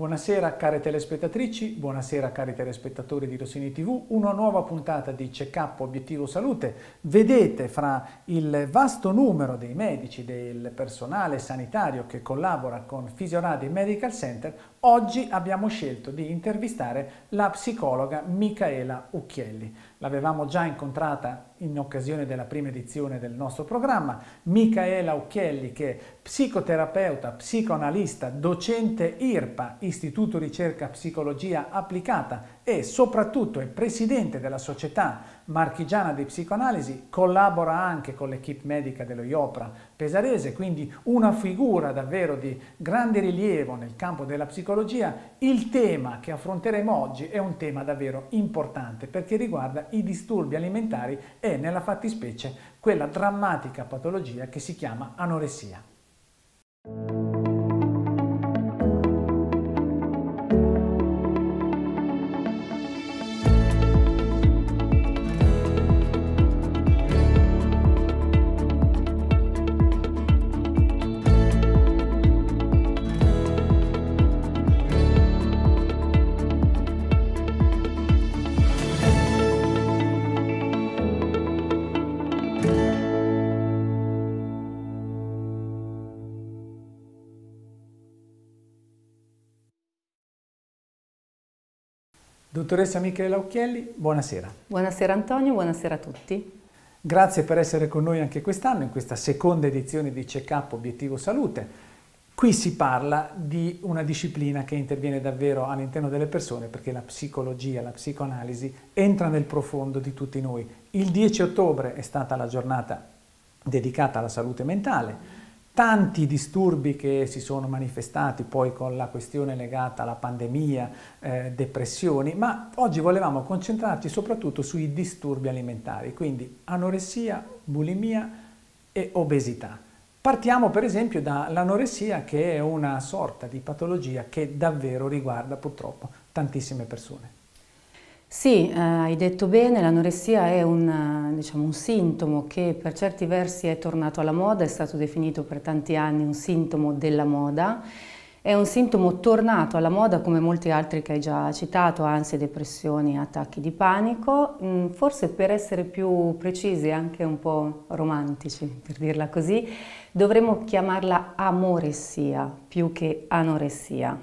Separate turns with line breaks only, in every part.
Buonasera care telespettatrici, buonasera cari telespettatori di Rossini TV, una nuova puntata di Check Up Obiettivo Salute. Vedete fra il vasto numero dei medici, del personale sanitario che collabora con Fisioradi Medical Center, Oggi abbiamo scelto di intervistare la psicologa Michaela Ucchielli. L'avevamo già incontrata in occasione della prima edizione del nostro programma. Michaela Ucchielli che è psicoterapeuta, psicoanalista, docente IRPA, Istituto Ricerca Psicologia Applicata e soprattutto è presidente della Società Marchigiana di Psicoanalisi, collabora anche con l'equipe medica dello IOPRA pesarese, quindi una figura davvero di grande rilievo nel campo della psicologia psicologia, il tema che affronteremo oggi è un tema davvero importante perché riguarda i disturbi alimentari e nella fattispecie quella drammatica patologia che si chiama anoressia. Dottoressa Michela Occhielli, buonasera.
Buonasera Antonio, buonasera a tutti.
Grazie per essere con noi anche quest'anno in questa seconda edizione di Check-up Obiettivo Salute. Qui si parla di una disciplina che interviene davvero all'interno delle persone perché la psicologia, la psicoanalisi entra nel profondo di tutti noi. Il 10 ottobre è stata la giornata dedicata alla salute mentale tanti disturbi che si sono manifestati poi con la questione legata alla pandemia, eh, depressioni, ma oggi volevamo concentrarci soprattutto sui disturbi alimentari, quindi anoressia, bulimia e obesità. Partiamo per esempio dall'anoressia che è una sorta di patologia che davvero riguarda purtroppo tantissime persone.
Sì, eh, hai detto bene, l'anoressia è un, eh, diciamo, un, sintomo che per certi versi è tornato alla moda, è stato definito per tanti anni un sintomo della moda, è un sintomo tornato alla moda come molti altri che hai già citato, ansie, depressioni, attacchi di panico, mh, mm, forse per essere più precisi e anche un po' romantici, per dirla così, dovremmo chiamarla amoressia più che anoressia.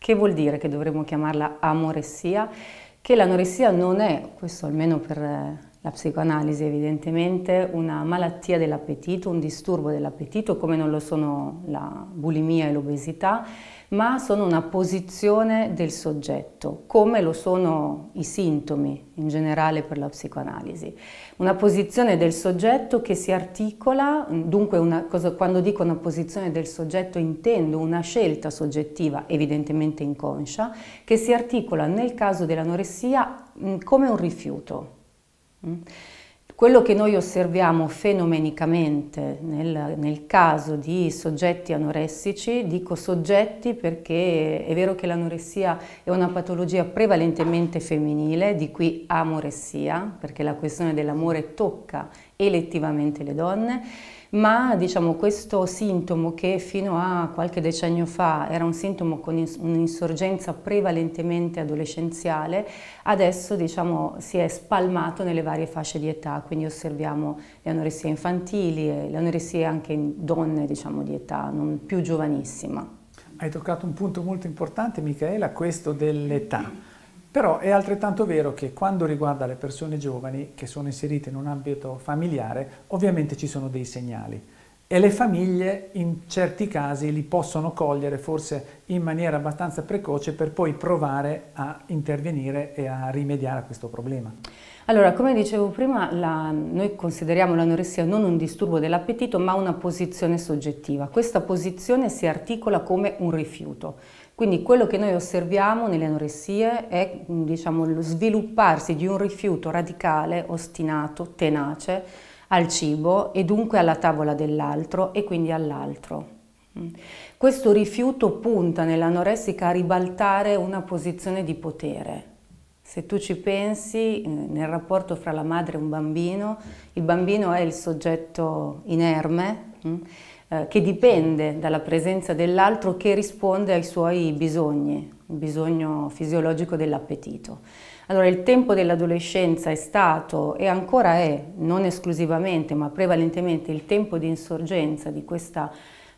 Che vuol dire che dovremmo chiamarla amoressia? che l'anoressia non è, questo almeno per eh, la psicoanalisi evidentemente, una malattia dell'appetito, un disturbo dell'appetito come non lo sono la bulimia e l'obesità ma sono una posizione del soggetto, come lo sono i sintomi in generale per la psicoanalisi. Una posizione del soggetto che si articola, dunque una, cosa, quando dico una posizione del soggetto intendo una scelta soggettiva, evidentemente inconscia, che si articola nel caso dell'anoressia come un rifiuto. Mm? Quello che noi osserviamo fenomenicamente nel, nel, caso di soggetti anoressici, dico soggetti perché è vero che l'anoressia è una patologia prevalentemente femminile, di cui amoressia, perché la questione dell'amore tocca elettivamente le donne, ma diciamo, questo sintomo che fino a qualche decennio fa era un sintomo con un'insorgenza prevalentemente adolescenziale, adesso diciamo, si è spalmato nelle varie fasce di età, quindi osserviamo le anoressie infantili e le anoressie anche in donne diciamo, di età non più giovanissima.
Hai toccato un punto molto importante, Michaela, questo dell'età però è altrettanto vero che quando riguarda le persone giovani che sono inserite in un ambito familiare, ovviamente ci sono dei segnali e le famiglie in certi casi li possono cogliere forse in maniera abbastanza precoce per poi provare a intervenire e a rimediare a questo problema.
Allora, come dicevo prima, la, noi consideriamo l'anoressia non un disturbo dell'appetito, ma una posizione soggettiva. Questa posizione si articola come un rifiuto, quindi quello che noi osserviamo nelle anoressie è mm, diciamo, lo svilupparsi di un rifiuto radicale, ostinato, tenace al cibo e dunque alla tavola dell'altro e quindi all'altro. Mm. Questo rifiuto punta nell'anoressica a ribaltare una posizione di potere. Se tu ci pensi, eh, nel rapporto fra la madre e un bambino, il bambino è il soggetto inerme mm, eh, che dipende dalla presenza dell'altro che risponde ai suoi bisogni, il bisogno fisiologico dell'appetito. Allora il tempo dell'adolescenza è stato e ancora è, non esclusivamente ma prevalentemente, il tempo di insorgenza di, questa,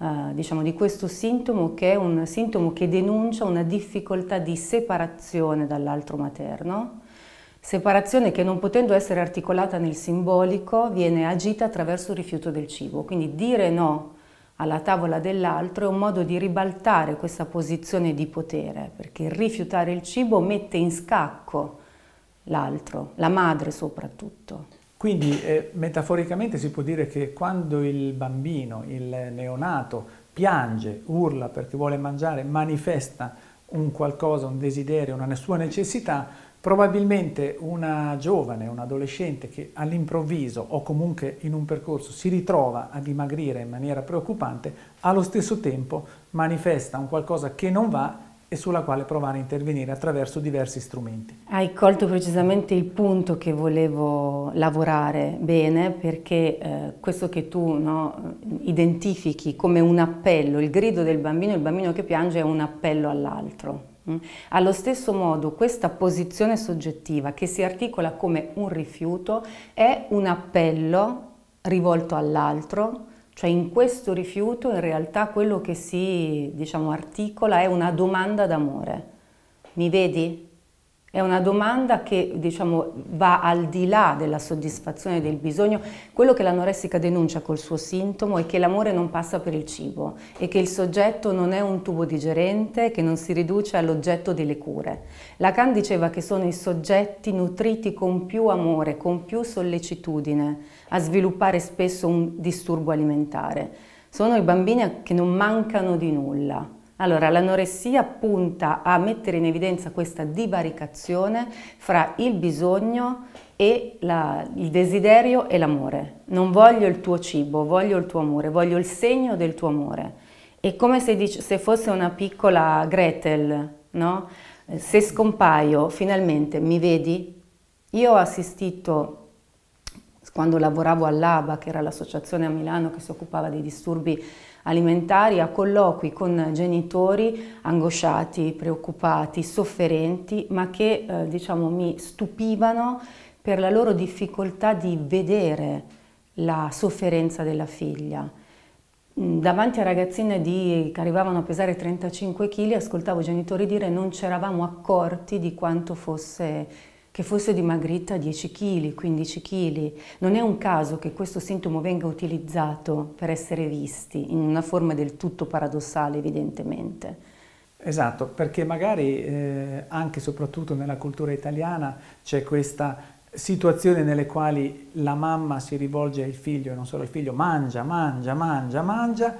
eh, diciamo, di questo sintomo che è un sintomo che denuncia una difficoltà di separazione dall'altro materno, separazione che non potendo essere articolata nel simbolico viene agita attraverso il rifiuto del cibo, quindi dire no alla tavola dell'altro è un modo di ribaltare questa posizione di potere, perché rifiutare il cibo mette in scacco l'altro, la madre soprattutto.
Quindi eh, metaforicamente si può dire che quando il bambino, il neonato, piange, urla perché vuole mangiare, manifesta un qualcosa, un desiderio, una sua necessità, Probabilmente una giovane, un adolescente che all'improvviso o comunque in un percorso si ritrova a dimagrire in maniera preoccupante, allo stesso tempo manifesta un qualcosa che non va e sulla quale provare a intervenire attraverso diversi strumenti.
Hai colto precisamente il punto che volevo lavorare bene perché eh, questo che tu no, identifichi come un appello, il grido del bambino, il bambino che piange è un appello all'altro, Mm? Allo stesso modo questa posizione soggettiva che si articola come un rifiuto è un appello rivolto all'altro, cioè in questo rifiuto in realtà quello che si diciamo, articola è una domanda d'amore. Mi vedi? È una domanda che diciamo, va al di là della soddisfazione del bisogno. Quello che l'anoressica denuncia col suo sintomo è che l'amore non passa per il cibo e che il soggetto non è un tubo digerente che non si riduce all'oggetto delle cure. Lacan diceva che sono i soggetti nutriti con più amore, con più sollecitudine a sviluppare spesso un disturbo alimentare. Sono i bambini che non mancano di nulla allora, l'anoressia punta a mettere in evidenza questa divaricazione fra il bisogno e la, il desiderio e l'amore. Non voglio il tuo cibo, voglio il tuo amore, voglio il segno del tuo amore. È come se, dice, se fosse una piccola Gretel, no? Se scompaio, finalmente mi vedi? Io ho assistito quando lavoravo all'ABA, che era l'associazione a Milano che si occupava dei disturbi alimentari a colloqui con genitori angosciati, preoccupati, sofferenti, ma che eh, diciamo, mi stupivano per la loro difficoltà di vedere la sofferenza della figlia. Mm, davanti a ragazzine di, che arrivavano a pesare 35 kg ascoltavo i genitori dire non ci eravamo accorti di quanto fosse che fosse dimagrita 10 kg, 15 kg. Non è un caso che questo sintomo venga utilizzato per essere visti, in una forma del tutto paradossale evidentemente.
Esatto, perché magari eh, anche e soprattutto nella cultura italiana c'è questa situazione nelle quali la mamma si rivolge al figlio, non solo al figlio, mangia, mangia, mangia, mangia,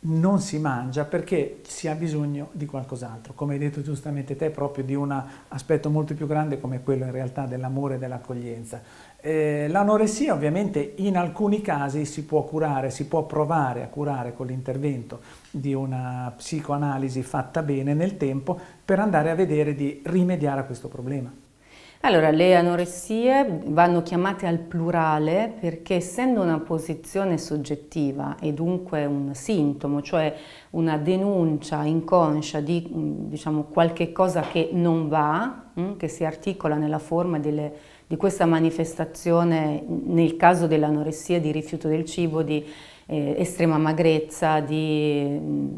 non si mangia perché si ha bisogno di qualcos'altro, come hai detto giustamente te, proprio di un aspetto molto più grande come quello in realtà dell'amore e dell'accoglienza. Eh, l'anoressia ovviamente in alcuni casi si può curare, si può provare a curare con l'intervento di una psicoanalisi fatta bene nel tempo per andare a vedere di rimediare a questo problema.
Allora, le anoressie vanno chiamate al plurale perché essendo una posizione soggettiva e dunque un sintomo, cioè una denuncia inconscia di mm, diciamo, qualche cosa che non va, mm, che si articola nella forma delle, di questa manifestazione, nel caso dell'anoressia, di rifiuto del cibo, di eh, estrema magrezza, di mm,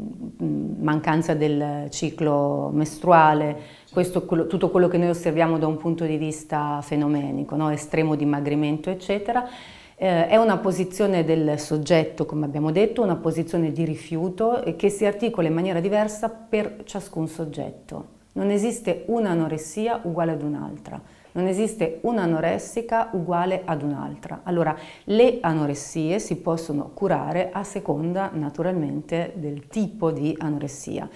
mm, mancanza del ciclo mestruale, questo, tutto quello che noi osserviamo da un punto di vista fenomenico, no? estremo dimagrimento eccetera. Eh, è una posizione del soggetto, come abbiamo detto, una posizione di rifiuto eh, che si articola in maniera diversa per ciascun soggetto. Non esiste un'anoressia uguale ad un'altra. Non esiste un'anoressica uguale ad un'altra. Allora, le anoressie si possono curare a seconda naturalmente del tipo di anoressia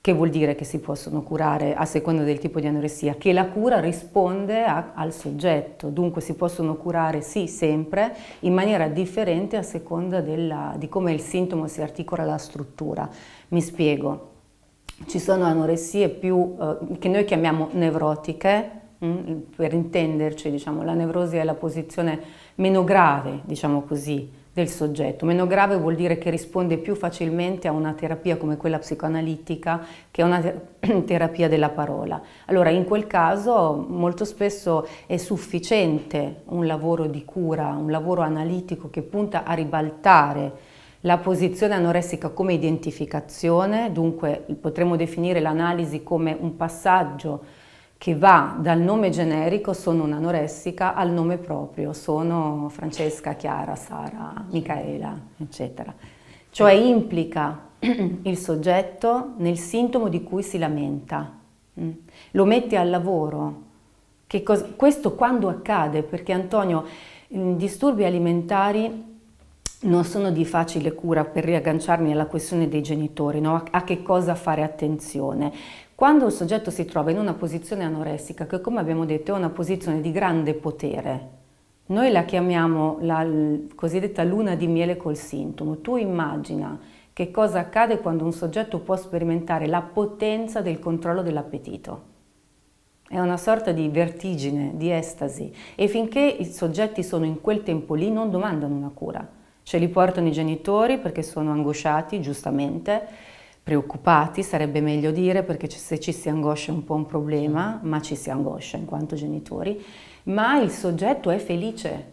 che vuol dire che si possono curare a seconda del tipo di anoressia, che la cura risponde a, al soggetto, dunque si possono curare sì sempre in maniera differente a seconda della, di come il sintomo si articola la struttura. Mi spiego, ci sono anoressie più, eh, che noi chiamiamo nevrotiche, Mm, per intenderci diciamo, la nevrosi è la posizione meno grave diciamo così, del soggetto. Meno grave vuol dire che risponde più facilmente a una terapia come quella psicoanalitica che è una terapia della parola. Allora in quel caso molto spesso è sufficiente un lavoro di cura, un lavoro analitico che punta a ribaltare la posizione anoressica come identificazione, dunque potremmo definire l'analisi come un passaggio che va dal nome generico sono un'anoressica al nome proprio, sono Francesca, Chiara, Sara, Micaela, eccetera. Cioè implica il soggetto nel sintomo di cui si lamenta, mm. lo mette al lavoro. questo quando accade? Perché Antonio, disturbi alimentari non sono di facile cura per riagganciarmi alla questione dei genitori, no? a che cosa fare attenzione. Quando un soggetto si trova in una posizione anoressica, che come abbiamo detto è una posizione di grande potere, noi la chiamiamo la cosiddetta luna di miele col sintomo. Tu immagina che cosa accade quando un soggetto può sperimentare la potenza del controllo dell'appetito. È una sorta di vertigine, di estasi e finché i soggetti sono in quel tempo lì non domandano una cura. Ce li portano i genitori perché sono angosciati, giustamente, preoccupati, sarebbe meglio dire, perché se ci si angoscia è un po' un problema, mm. ma ci si angoscia in quanto genitori, ma il soggetto è felice.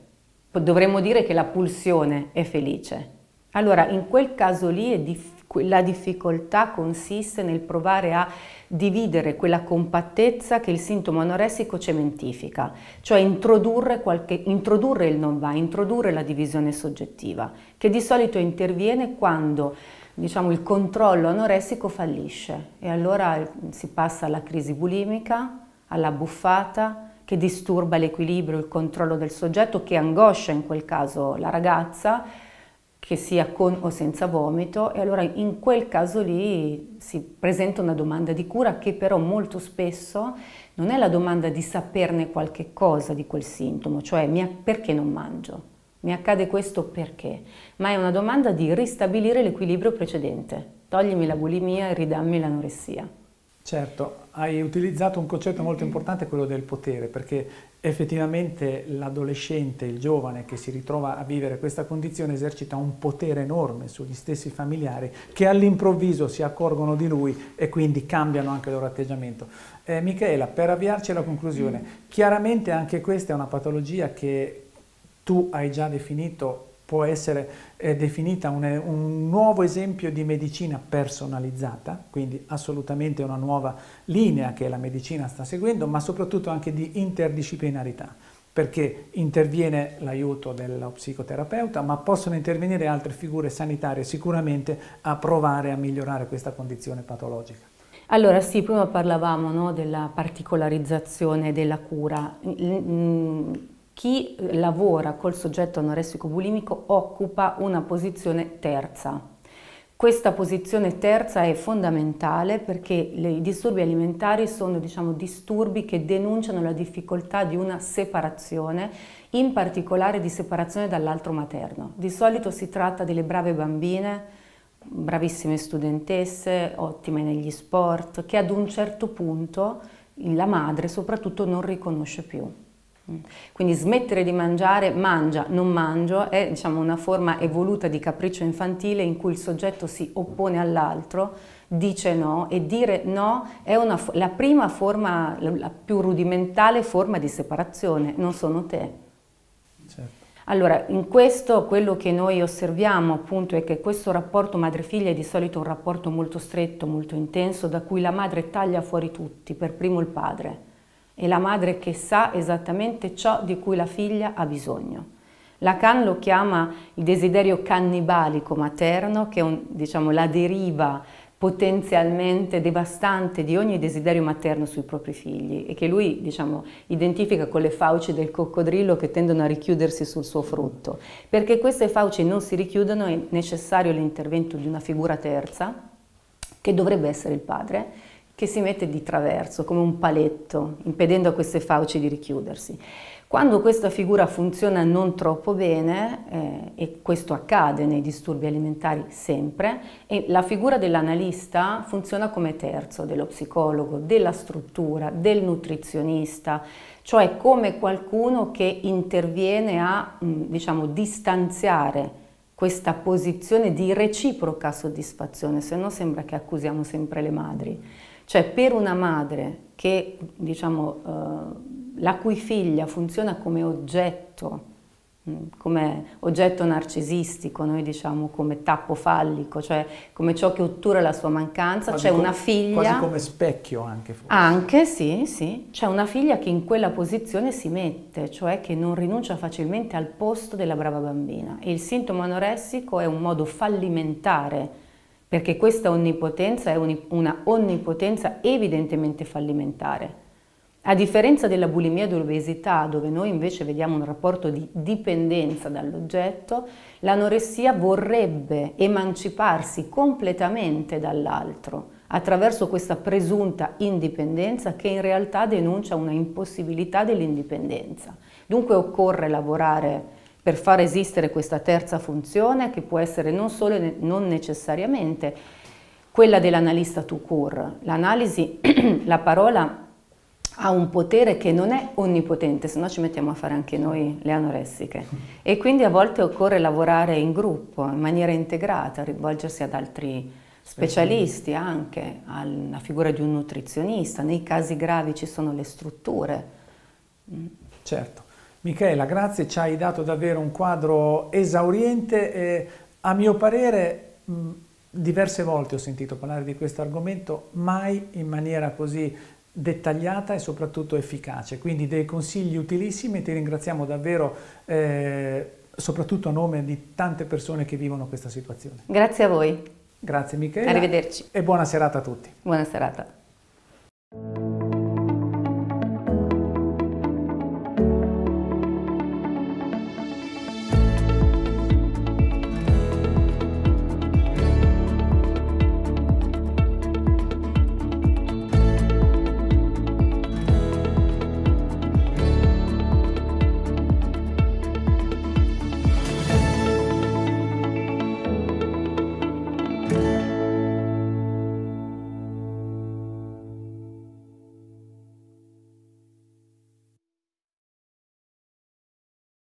Dovremmo dire che la pulsione è felice. Allora, in quel caso lì dif la difficoltà consiste nel provare a dividere quella compattezza che il sintomo anoressico cementifica, cioè introdurre, qualche, introdurre il non va, introdurre la divisione soggettiva, che di solito interviene quando diciamo, il controllo anoressico fallisce e allora eh, si passa alla crisi bulimica, alla buffata che disturba l'equilibrio, il controllo del soggetto, che angoscia in quel caso la ragazza, che sia con o senza vomito, e allora in quel caso lì si presenta una domanda di cura che però molto spesso non è la domanda di saperne qualche cosa di quel sintomo, cioè perché non mangio? Mi accade questo perché? Ma è una domanda di ristabilire l'equilibrio precedente. Toglimi la bulimia e ridammi l'anoressia.
Certo, hai utilizzato un concetto molto importante, quello del potere, perché effettivamente l'adolescente, il giovane che si ritrova a vivere questa condizione esercita un potere enorme sugli stessi familiari che all'improvviso si accorgono di lui e quindi cambiano anche il loro atteggiamento. Eh, Michela, per avviarci alla conclusione, mm. chiaramente anche questa è una patologia che tu hai già definito può essere eh, definita un, un, nuovo esempio di medicina personalizzata, quindi assolutamente una nuova linea che la medicina sta seguendo, ma soprattutto anche di interdisciplinarità, perché interviene l'aiuto dello psicoterapeuta, ma possono intervenire altre figure sanitarie sicuramente a provare a migliorare questa condizione patologica. Allora sì,
prima parlavamo no, della particolarizzazione della cura. Chi eh, lavora col soggetto anoressico bulimico occupa una posizione terza. Questa posizione terza è fondamentale perché i disturbi alimentari sono diciamo, disturbi che denunciano la difficoltà di una separazione, in particolare di separazione dall'altro materno. Di solito si tratta delle brave bambine, bravissime studentesse, ottime negli sport, che ad un certo punto la madre soprattutto non riconosce più. Quindi smettere di mangiare, mangia, non mangio, è diciamo, una forma evoluta di capriccio infantile in cui il soggetto si oppone all'altro, dice no e dire no è una, la prima forma, la più rudimentale forma di separazione, non sono te. Certo. Allora, in questo quello che noi osserviamo appunto è che questo rapporto madre-figlia è di solito un rapporto molto stretto, molto intenso, da cui la madre taglia fuori tutti, per primo il padre è la madre che sa esattamente ciò di cui la figlia ha bisogno. Lacan lo chiama il desiderio cannibalico materno, che è un, diciamo, la deriva potenzialmente devastante di ogni desiderio materno sui propri figli e che lui diciamo, identifica con le fauci del coccodrillo che tendono a richiudersi sul suo frutto. Perché queste fauci non si richiudono è necessario l'intervento di una figura terza, che dovrebbe essere il padre, che si mette di traverso, come un paletto, impedendo a queste fauci di richiudersi. Quando questa figura funziona non troppo bene, eh, e questo accade nei disturbi alimentari sempre, e la figura dell'analista funziona come terzo, dello psicologo, della struttura, del nutrizionista, cioè come qualcuno che interviene a mm, diciamo, distanziare questa posizione di reciproca soddisfazione, se no sembra che accusiamo sempre le madri. Cioè per una madre che, diciamo, eh, la cui figlia funziona come oggetto, mh, mm, come oggetto narcisistico, noi diciamo come tappo fallico, cioè come ciò che ottura la sua mancanza, c'è una figlia... Quasi come
specchio anche forse.
Anche, sì, sì. C'è una figlia che in quella posizione si mette, cioè che non rinuncia facilmente al posto della brava bambina. E il sintomo anoressico è un modo fallimentare perché questa onnipotenza è una onnipotenza evidentemente fallimentare. A differenza della bulimia e dell'obesità, dove noi invece vediamo un rapporto di dipendenza dall'oggetto, l'anoressia vorrebbe emanciparsi completamente dall'altro attraverso questa presunta indipendenza che in realtà denuncia una impossibilità dell'indipendenza. Dunque occorre lavorare per far esistere questa terza funzione che può essere non solo e non necessariamente quella dell'analista to cure. L'analisi, la parola ha un potere che non è onnipotente, se no ci mettiamo a fare anche noi le anoressiche. E quindi a volte occorre lavorare in gruppo, in maniera integrata, rivolgersi ad altri specialisti anche, alla figura di un nutrizionista.
Nei casi gravi ci sono le strutture. Mm. Certo. Michela, grazie, ci hai dato davvero un quadro esauriente e a mio parere diverse volte ho sentito parlare di questo argomento, mai in maniera così dettagliata e soprattutto efficace, quindi dei consigli utilissimi, e ti ringraziamo davvero eh, soprattutto a nome di tante persone che vivono questa situazione. Grazie a voi. Grazie Michele. Arrivederci. E buona serata a tutti. Buona serata.